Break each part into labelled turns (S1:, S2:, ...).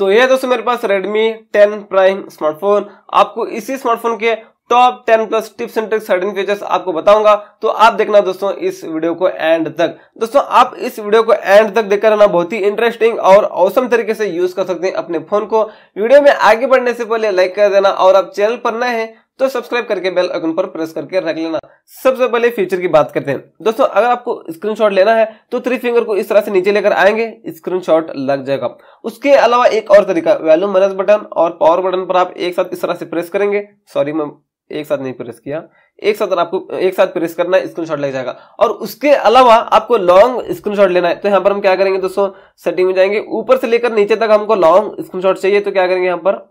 S1: तो ये दोस्तों मेरे पास Redmi 10 प्राइम स्मार्टफोन आपको इसी स्मार्टफोन के top 10 plus tips and tricks hidden features आपको बताऊंगा तो आप देखना दोस्तों इस वीडियो को एंड तक दोस्तों आप इस वीडियो को एंड तक देखकर ना बहुत ही इंटरेस्टिंग और औसम तरीके से यूज कर सकते हैं अपने फोन को वीडियो में आगे बढ़ने से पहले लाइक कर देना और आप चैनल पर नए हैं तो सब्सक्राइब करके बेल आइकन पर प्रेस करके रख लेना सबसे पहले फीचर की बात करते हैं दोस्तों अगर आपको स्क्रीनशॉट लेना है तो थ्री फिंगर को इस तरह से नीचे लेकर आएंगे स्क्रीनशॉट लग जाएगा उसके अलावा एक और तरीका वैल्यूम माइनस बटन और पावर बटन पर आप एक साथ इस तरह से प्रेस करेंगे सॉरी मैं एक साथ नहीं प्रेस किया एक साथ आपको एक साथ प्रेस करना है शॉट लग जाएगा और उसके अलावा आपको लॉन्ग स्क्रीन शॉट लेना है तो यहाँ पर हम क्या करेंगे दोस्तों सेटिंग में जाएंगे ऊपर से लेकर नीचे तक हमको लॉन्ग स्क्रीन शॉट चाहिए तो क्या करेंगे यहाँ पर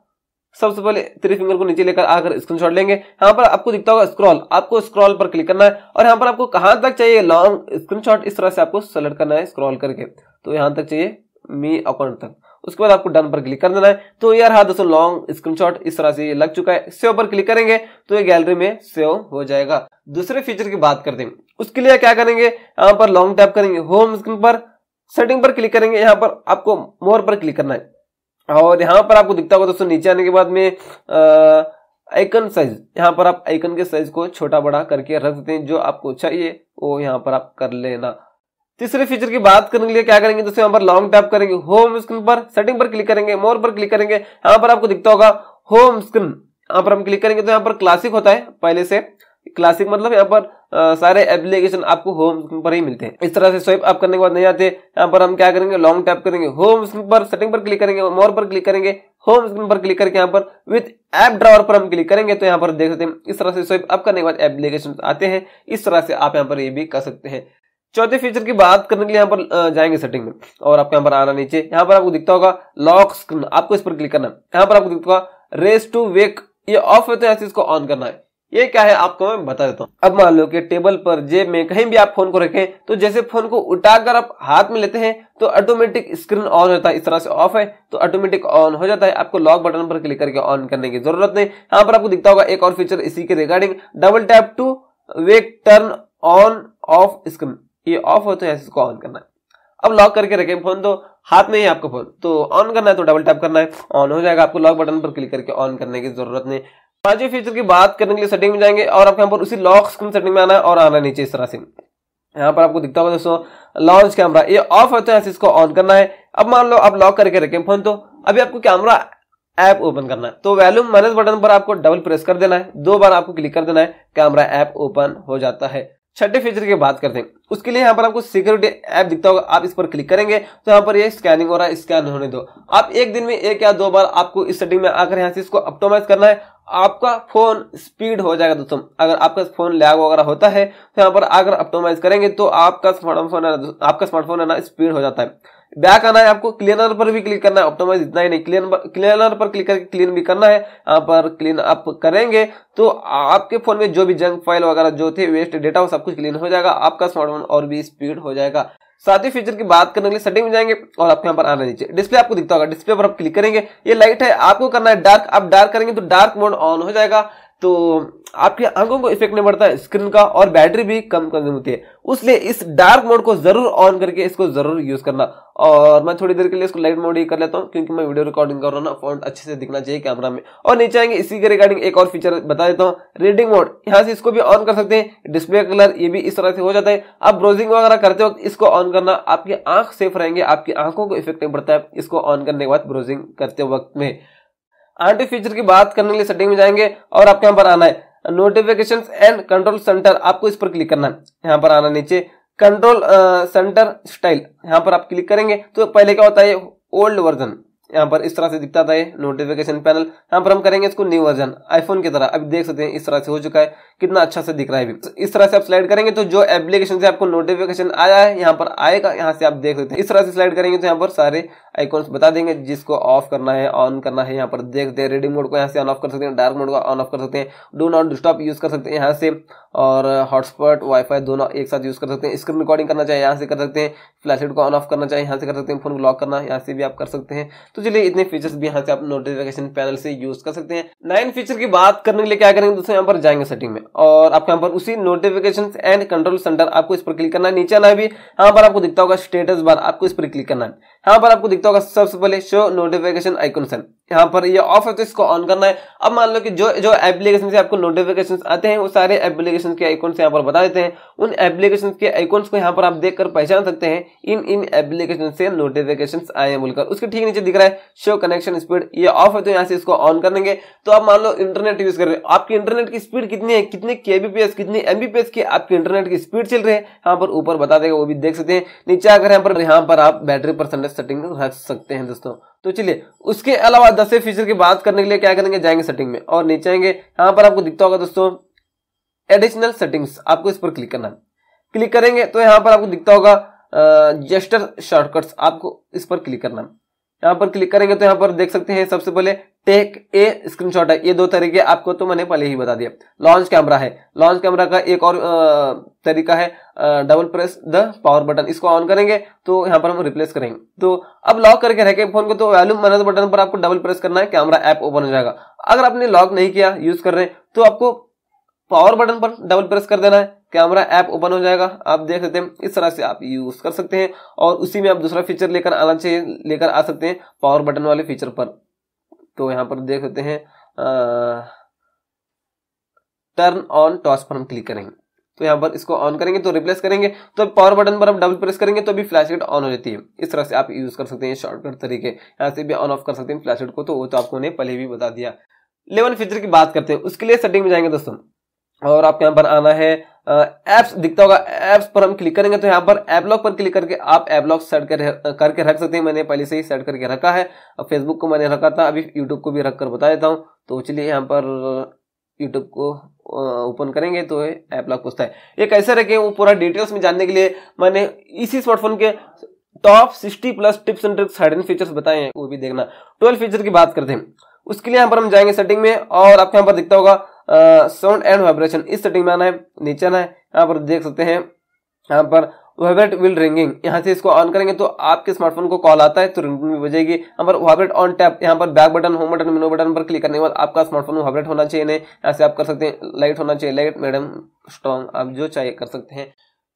S1: सबसे पहले थ्री फिंगर को नीचे लेकर आकर स्क्रीनशॉट लेंगे यहाँ पर आपको दिखता होगा स्क्रॉल आपको स्क्रॉल पर क्लिक करना है और यहाँ पर आपको कहां तक चाहिए लॉन्ग स्क्रीनशॉट इस तरह से आपको सेलेक्ट करना है स्क्रॉल करके तो यहाँ तक चाहिए मी अकाउंट तक उसके बाद आपको डन पर क्लिक कर देना है तो यार हाँ दोस्तों लॉन्ग स्क्रीनशॉट इस तरह से ये लग चुका है सेव पर क्लिक करेंगे तो ये गैलरी में सेव हो जाएगा दूसरे फीचर की बात करते हैं उसके लिए क्या करेंगे यहाँ पर लॉन्ग टैप करेंगे होम स्क्रीन पर सेटिंग पर क्लिक करेंगे यहाँ पर आपको मोर पर क्लिक करना है और यहाँ पर आपको दिखता होगा दोस्तों नीचे आने के बाद में आइकन साइज यहाँ पर आप आइकन के साइज को छोटा बड़ा करके रख देते हैं जो आपको चाहिए वो यहाँ पर आप कर लेना तीसरे फीचर की बात करने के लिए क्या करेंगे दोस्तों यहाँ पर लॉन्ग टैप करेंगे होम स्क्रीन पर सेटिंग पर क्लिक करेंगे मोर पर क्लिक करेंगे यहाँ पर आपको दिखता होगा होम स्क्रीन यहाँ पर हम क्लिक करेंगे तो यहाँ पर क्लासिक होता है पहले से क्लासिक मतलब यहाँ पर सारे एप्लीकेशन आपको होम स्क्रीन पर ही मिलते हैं इस तरह से स्वाइप अप करने के बाद नहीं आते यहाँ पर हम क्या करेंगे लॉन्ग टैप करेंगे होम स्क्रीन पर सेटिंग पर क्लिक करेंगे मोर पर क्लिक करेंगे होम स्क्रीन पर क्लिक करके यहाँ पर विद ऐप ड्रावर पर हम क्लिक करेंगे तो यहाँ पर देख सकते हैं इस तरह से स्वाइप अप करने के बाद एप्लीकेशन आते हैं इस तरह से आप यहाँ पर ये भी कर सकते हैं चौथे फीचर की बात करने के लिए यहाँ पर जाएंगे सेटिंग में और आपको यहाँ पर आना नीचे यहाँ पर आपको दिखता होगा लॉक स्क्रीन आपको इस पर क्लिक करना है यहाँ पर आपको दिखता होगा रेस टू वेक ये ऑफ है तो ऐसे इसको ऑन करना है ये क्या है आपको मैं बता देता हूँ अब मान लो कि टेबल पर जेब में कहीं भी आप फोन को रखें तो जैसे फोन को उठाकर आप हाथ में लेते हैं तो ऑटोमेटिक स्क्रीन ऑन होता है इस तरह से ऑफ है तो ऑटोमेटिक ऑन हो जाता है आपको लॉक बटन पर क्लिक करके ऑन करने की जरूरत नहीं यहाँ पर आपको दिखता होगा एक और फीचर इसी के regarding double tap to wake turn on off screen ये ऑफ होता है इसको ऑन करना है अब लॉक करके रखें फोन तो हाथ में ही आपका फोन तो ऑन करना है तो डबल टैप करना है ऑन हो जाएगा आपको लॉक बटन पर क्लिक करके ऑन करने की जरूरत नहीं पांच फीचर की बात करने के लिए सेटिंग में जाएंगे और आपको यहाँ पर उसी लॉक स्क्रीन सेटिंग में आना है और आना नीचे इस तरह से यहाँ पर आपको दिखता होगा दोस्तों लॉन्च कैमरा ये ऑफ होता है इसको ऑन करना है अब मान लो आप लॉक करके रखें फोन तो अभी आपको कैमरा ऐप ओपन करना है तो वैल्यूम माइनस बटन पर आपको डबल प्रेस कर देना है दो बार आपको क्लिक कर देना है कैमरा ऐप ओपन हो जाता है छठे फीचर की बात करते हैं उसके लिए यहाँ पर आपको सिक्योरिटी ऐप दिखता होगा आप इस पर क्लिक करेंगे तो यहाँ पर ये स्कैनिंग हो रहा है स्कैन होने दो आप एक दिन में एक या दो बार आपको इस सेटिंग में आकर यहाँ से इसको ऑप्टोमाइज करना है आपका फोन स्पीड हो जाएगा दोस्तों अगर आपका फोन लैग वगैरह होता है तो यहाँ पर आकर ऑप्टोमाइज करेंगे तो आपका स्मार्टफोन आपका स्मार्टफोन है ना स्पीड हो जाता है बैक आना है आपको क्लीनर पर भी क्लिक करना है ऑप्टोमाइज इतना ही नहीं क्लीन क्लीनर पर क्लिक करके क्लीन भी करना है यहाँ पर क्लीन अप करेंगे तो आपके फोन में जो भी जंक फाइल वगैरह जो थे वेस्ट डेटा वो सब कुछ क्लीन हो जाएगा आपका स्मार्टफोन और भी स्पीड हो जाएगा साथ ही फीचर की बात करने के लिए सेटिंग में जाएंगे और आपको यहाँ पर आना नीचे डिस्प्ले आपको दिखता होगा डिस्प्ले पर आप क्लिक करेंगे ये लाइट है आपको करना है डार्क आप डार्क करेंगे तो डार्क मोड ऑन हो जाएगा तो आपके आंखों को इफेक्ट नहीं पड़ता स्क्रीन का और बैटरी भी कम कंज्यूम होती है उसलिए इस डार्क मोड को जरूर ऑन करके इसको जरूर यूज करना और मैं थोड़ी देर के लिए इसको लाइट मोड ही कर लेता हूँ क्योंकि मैं वीडियो रिकॉर्डिंग कर रहा हूँ ना फोन अच्छे से दिखना चाहिए कैमरा में और नीचे आएंगे इसी के रिगार्डिंग एक और फीचर बता देता हूँ रीडिंग मोड यहाँ से इसको भी ऑन कर सकते हैं डिस्प्ले कलर ये भी इस तरह से हो जाता है आप ब्राउजिंग वगैरह करते वक्त इसको ऑन करना आपकी आंख सेफ रहेंगे आपकी आंखों को इफेक्ट नहीं पड़ता है इसको ऑन करने के बाद ब्राउजिंग करते वक्त में आरटी फीचर की बात करने के लिए सेटिंग में जाएंगे और आपके यहाँ पर आना है नोटिफिकेशन एंड कंट्रोल सेंटर आपको इस पर क्लिक करना है यहाँ पर आना नीचे कंट्रोल सेंटर स्टाइल यहाँ पर आप क्लिक करेंगे तो पहले क्या होता है ओल्ड वर्जन यहाँ पर इस तरह से दिखता था ये नोटिफिकेशन पैनल यहाँ पर हम करेंगे इसको न्यू वर्जन आईफोन की तरह अभी देख सकते हैं इस तरह से हो चुका है कितना अच्छा से दिख रहा है अभी इस तरह से आप स्लाइड करेंगे तो जो एप्लीकेशन से आपको नोटिफिकेशन आया है यहाँ पर आएगा यहाँ से आप देख सकते हैं इस तरह से स्लाइड करेंगे तो यहाँ पर सारे आइकॉन्स बता देंगे जिसको ऑफ करना है ऑन करना है यहाँ पर देख दे रेडी मोड को यहाँ से ऑन ऑफ कर सकते हैं डार्क मोड को ऑन ऑफ कर सकते हैं डू नॉट डिस्टॉप यूज़ कर सकते हैं यहाँ से और हॉटस्पॉट वाईफाई दोनों एक साथ यूज़ कर सकते हैं स्क्रीन रिकॉर्डिंग करना चाहिए यहाँ से कर सकते हैं फ्लैशलाइट को ऑन ऑफ करना चाहिए यहाँ से कर सकते हैं फोन को लॉक करना यहाँ से भी आप कर सकते हैं तो चलिए इतने फीचर्स भी यहाँ से आप नोटिफिकेशन पैनल से यूज़ कर सकते हैं नाइन फीचर की बात करने के लिए क्या करेंगे दोस्तों यहाँ पर जाएंगे सेटिंग में और आपके यहाँ पर उसी नोटिफिकेशन एंड कंट्रोल सेंटर आपको इस पर क्लिक करना है नीचे आना भी यहाँ पर आपको दिखता होगा स्टेटस बार आपको इस पर क्लिक करना है यहाँ पर आपको दिखता होगा सबसे पहले शो नोटिफिकेशन आइकोन सेंड यहाँ पर ये ऑफ है तो इसको ऑन करना है अब मान लो कि जो जो एप्लीकेशन से आपको नोटिफिकेशन आते हैं वो सारे एप्लीकेशन के आइकॉन्स यहाँ पर बता देते हैं उन एप्लीकेशन के आइकॉन्स को यहाँ पर आप देखकर पहचान सकते हैं इन इन एप्लीकेशन से नोटिफिकेशन आए हैं बोलकर उसके ठीक नीचे दिख रहा है शो कनेक्शन स्पीड ये ऑफ है तो यहाँ से इसको ऑन करेंगे तो आप मान लो इंटरनेट यूज कर रहे हो आपकी इंटरनेट की स्पीड कितनी है कितने केबीपीएस कितनी एमबीपीएस की आपकी इंटरनेट की स्पीड चल रही है यहाँ पर ऊपर बता देगा वो भी देख सकते हैं नीचे आकर यहाँ पर यहाँ पर आप बैटरी परसेंटेज सेटिंग रख सकते हैं दोस्तों तो चलिए उसके अलावा दसवें फीचर की बात करने के लिए क्या करेंगे जाएंगे सेटिंग में और नीचे आएंगे यहाँ पर आपको दिखता होगा दोस्तों एडिशनल सेटिंग्स आपको इस पर क्लिक करना है क्लिक करेंगे तो यहाँ पर आपको दिखता होगा जेस्टर शॉर्टकट्स आपको इस पर क्लिक करना है यहाँ पर क्लिक करेंगे तो यहाँ पर देख सकते हैं सबसे पहले टेक ए स्क्रीनशॉट है ये दो तरीके आपको तो मैंने पहले ही बता दिया लॉन्च कैमरा है लॉन्च कैमरा का एक और तरीका है double press the power button इसको ऑन करेंगे तो यहाँ पर हम रिप्लेस करेंगे तो अब लॉक करके रह के फोन को तो वैल्यूम माइनस बटन पर आपको डबल प्रेस करना है कैमरा ऐप ओपन हो जाएगा अगर आपने लॉक नहीं किया यूज कर रहे हैं तो आपको पावर बटन पर डबल प्रेस कर देना है कैमरा ऐप ओपन हो जाएगा आप देख सकते हैं इस तरह से आप यूज कर सकते हैं और उसी में आप दूसरा फीचर लेकर आना चाहिए लेकर आ सकते हैं पावर बटन वाले फीचर पर तो यहाँ पर देख सकते हैं टर्न ऑन टॉस पर हम क्लिक करेंगे तो यहाँ पर इसको ऑन करेंगे तो रिप्लेस करेंगे तो पावर बटन पर हम डबल प्रेस करेंगे तो अभी फ्लैश लाइट ऑन हो जाती है इस तरह से आप यूज कर सकते हैं शॉर्टकट तरीके यहाँ से भी ऑन ऑफ कर सकते हैं फ्लैश लाइट को तो वो तो आपको उन्हें पहले भी बता दिया लेवन फीचर की बात करते हैं उसके लिए सेटिंग में जाएंगे दोस्तों और आपके यहाँ पर आना है एप्स दिखता होगा एप्स पर हम क्लिक करेंगे तो यहाँ पर एपलॉग पर क्लिक करके आप एपलॉग सेट कर करके रख सकते हैं मैंने पहले से ही सेट करके रखा है अब फेसबुक को मैंने रखा था अभी यूट्यूब को भी रख कर बता देता हूँ तो चलिए यहाँ पर यूट्यूब को ओपन करेंगे तो एपलॉग पूछता है ये कैसे रखे वो पूरा डिटेल्स में जानने के लिए मैंने इसी स्मार्टफोन के top sixty plus tips and tricks hidden features बताए हैं वो भी देखना ट्वेल्व फीचर की बात करते हैं उसके लिए यहाँ पर हम जाएंगे सेटिंग में और आपको यहाँ पर दिखता होगा साउंड एंड वाइब्रेशन इस सेटिंग में आना है नीचे आना है यहाँ पर देख सकते हैं यहाँ पर वाइब्रेट विल रिंगिंग यहाँ से इसको ऑन करेंगे तो आपके स्मार्टफोन को कॉल आता है तो रिंगिंग भी बजेगी यहाँ पर वाइब्रेट ऑन टैप यहाँ पर back button home button menu button पर क्लिक करने के बाद आपका स्मार्टफोन वाइब्रेट होना चाहिए नहीं यहाँ से आप कर सकते हैं लाइट होना चाहिए लाइट मैडम स्ट्रॉन्ग आप जो चाहिए कर सकते हैं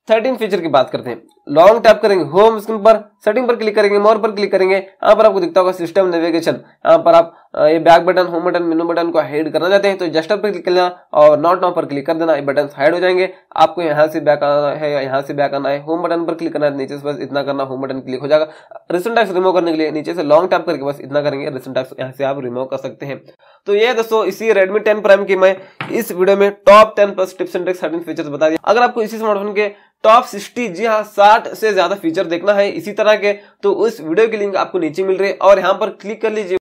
S1: थर्टीन फीचर की बात करते हैं लॉन्ग टैप करेंगे होम स्क्रीन पर सेटिंग पर क्लिक करेंगे मोर पर क्लिक करेंगे यहाँ पर आपको दिखता होगा सिस्टम नेविगेशन यहाँ पर आप ये back button home button menu button को हाइड करना चाहते हैं तो जस्टर पर क्लिक करना और नॉट नॉ पर क्लिक कर देना ये बटन हाइड हो जाएंगे आपको यहाँ से बैक आना है या यहाँ से बैक आना है होम बटन पर क्लिक करना है नीचे से बस इतना करना होम बटन क्लिक हो जाएगा रिसेंट टैक्स रिमूव करने के लिए नीचे से लॉन्ग टैप करके बस इतना करेंगे रिसेंट टैक्स यहाँ से आप रिमूव कर सकते हैं तो ये दोस्तों इसी रेडमी टेन प्राइम की मैं इस वीडियो में top ten plus tips and tricks features बता दिया अगर आपको इसी स्मार्टफोन के टॉप सिक्सटी जी हाँ साठ से ज्यादा फीचर देखना है इसी तरह के तो उस वीडियो की लिंक आपको नीचे मिल रही है और यहाँ पर क्लिक कर लीजिए